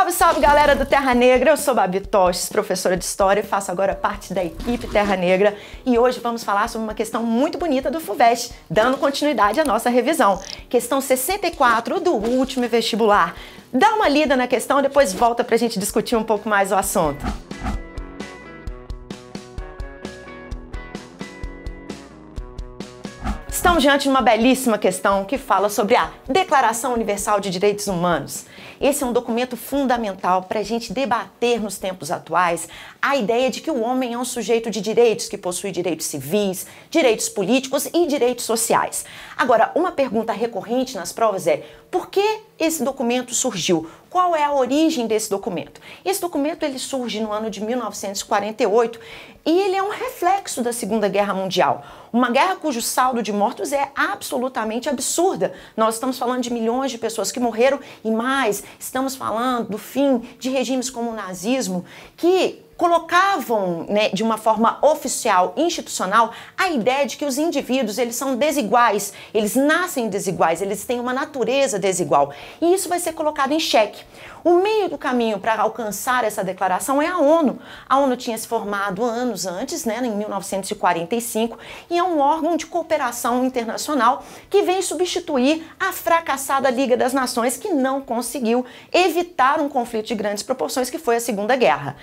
Salve, salve galera do Terra Negra! Eu sou Babi Toches, professora de História e faço agora parte da equipe Terra Negra. E hoje vamos falar sobre uma questão muito bonita do FUVEST, dando continuidade à nossa revisão. Questão 64 do último vestibular. Dá uma lida na questão, depois volta pra gente discutir um pouco mais o assunto. Estamos diante de uma belíssima questão que fala sobre a Declaração Universal de Direitos Humanos. Esse é um documento fundamental para a gente debater nos tempos atuais a ideia de que o homem é um sujeito de direitos, que possui direitos civis, direitos políticos e direitos sociais. Agora, uma pergunta recorrente nas provas é por que esse documento surgiu? Qual é a origem desse documento? Esse documento ele surge no ano de 1948 e ele é um reflexo da Segunda Guerra Mundial, uma guerra cujo saldo de mortos é absolutamente absurda. Nós estamos falando de milhões de pessoas que morreram e mais, estamos falando do fim de regimes como o nazismo, que colocavam né, de uma forma oficial, institucional, a ideia de que os indivíduos eles são desiguais, eles nascem desiguais, eles têm uma natureza desigual. E isso vai ser colocado em xeque. O meio do caminho para alcançar essa declaração é a ONU. A ONU tinha se formado anos antes, né, em 1945, e é um órgão de cooperação internacional que vem substituir a fracassada Liga das Nações, que não conseguiu evitar um conflito de grandes proporções, que foi a Segunda Guerra.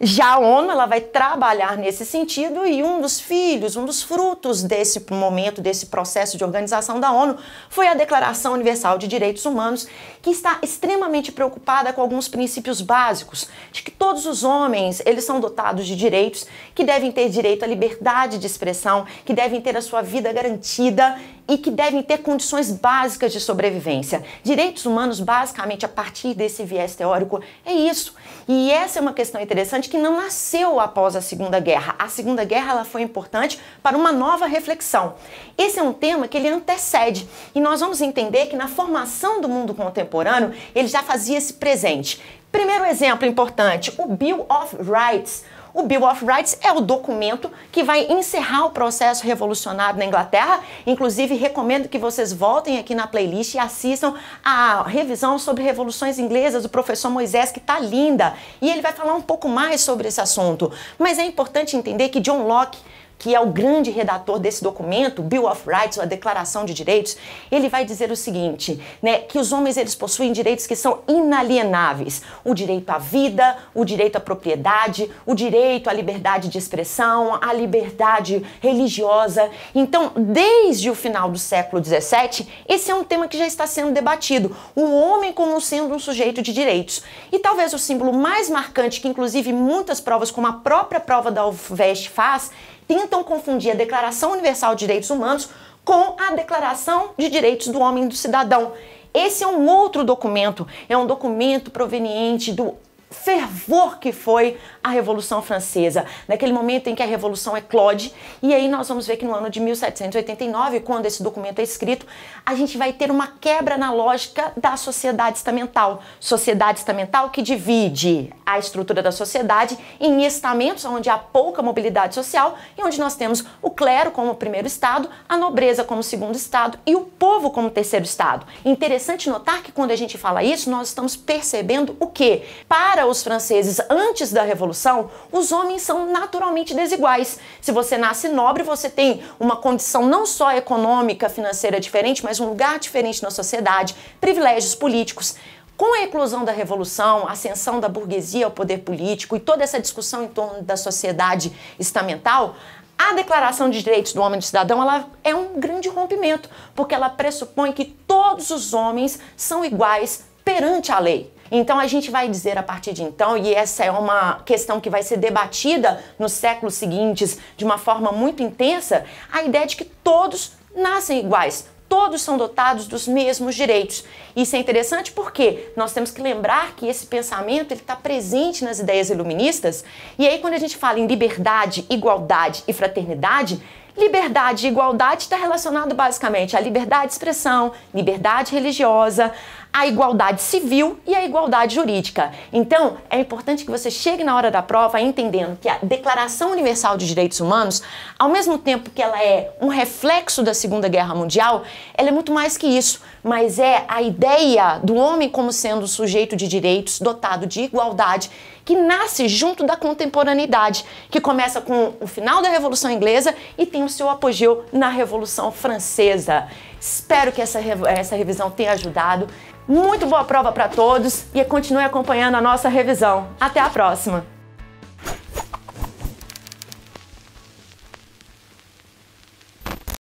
Já a ONU ela vai trabalhar nesse sentido e um dos filhos, um dos frutos desse momento, desse processo de organização da ONU, foi a Declaração Universal de Direitos Humanos, que está extremamente preocupada com alguns princípios básicos, de que todos os homens, eles são dotados de direitos, que devem ter direito à liberdade de expressão, que devem ter a sua vida garantida e que devem ter condições básicas de sobrevivência. Direitos humanos, basicamente, a partir desse viés teórico, é isso. E essa é uma questão interessante que não nasceu após a Segunda Guerra. A Segunda Guerra ela foi importante para uma nova reflexão. Esse é um tema que ele antecede e nós vamos entender que na formação do mundo contemporâneo ele já fazia esse presente. Primeiro exemplo importante, o Bill of Rights, o Bill of Rights é o documento que vai encerrar o processo revolucionário na Inglaterra. Inclusive, recomendo que vocês voltem aqui na playlist e assistam a revisão sobre revoluções inglesas do professor Moisés, que está linda. E ele vai falar um pouco mais sobre esse assunto. Mas é importante entender que John Locke que é o grande redator desse documento, Bill of Rights, a Declaração de Direitos, ele vai dizer o seguinte, né, que os homens eles possuem direitos que são inalienáveis, o direito à vida, o direito à propriedade, o direito à liberdade de expressão, à liberdade religiosa. Então, desde o final do século XVII, esse é um tema que já está sendo debatido, o homem como sendo um sujeito de direitos. E talvez o símbolo mais marcante que inclusive muitas provas, como a própria prova da UFVEST faz, tentam confundir a Declaração Universal de Direitos Humanos com a Declaração de Direitos do Homem e do Cidadão. Esse é um outro documento, é um documento proveniente do fervor que foi a Revolução Francesa, naquele momento em que a Revolução eclode. E aí nós vamos ver que no ano de 1789, quando esse documento é escrito, a gente vai ter uma quebra na lógica da sociedade estamental. Sociedade estamental que divide a estrutura da sociedade em estamentos onde há pouca mobilidade social e onde nós temos o clero como primeiro estado, a nobreza como segundo estado e o povo como terceiro estado. Interessante notar que quando a gente fala isso, nós estamos percebendo o que? Para os franceses antes da Revolução, os homens são naturalmente desiguais. Se você nasce nobre, você tem uma condição não só econômica, financeira diferente, mas um lugar diferente na sociedade, privilégios políticos. Com a eclosão da revolução, a ascensão da burguesia ao poder político e toda essa discussão em torno da sociedade estamental, a Declaração de Direitos do Homem e do Cidadão ela é um grande rompimento, porque ela pressupõe que todos os homens são iguais perante a lei. Então a gente vai dizer a partir de então, e essa é uma questão que vai ser debatida nos séculos seguintes de uma forma muito intensa, a ideia de que todos nascem iguais, todos são dotados dos mesmos direitos. Isso é interessante porque nós temos que lembrar que esse pensamento está presente nas ideias iluministas. E aí, quando a gente fala em liberdade, igualdade e fraternidade, liberdade e igualdade está relacionado basicamente à liberdade de expressão, liberdade religiosa, a igualdade civil e a igualdade jurídica. Então, é importante que você chegue na hora da prova entendendo que a Declaração Universal de Direitos Humanos, ao mesmo tempo que ela é um reflexo da Segunda Guerra Mundial, ela é muito mais que isso, mas é a ideia do homem como sendo sujeito de direitos, dotado de igualdade, que nasce junto da contemporaneidade, que começa com o final da Revolução Inglesa e tem o seu apogeu na Revolução Francesa. Espero que essa, essa revisão tenha ajudado. Muito boa prova para todos e continue acompanhando a nossa revisão. Até a próxima!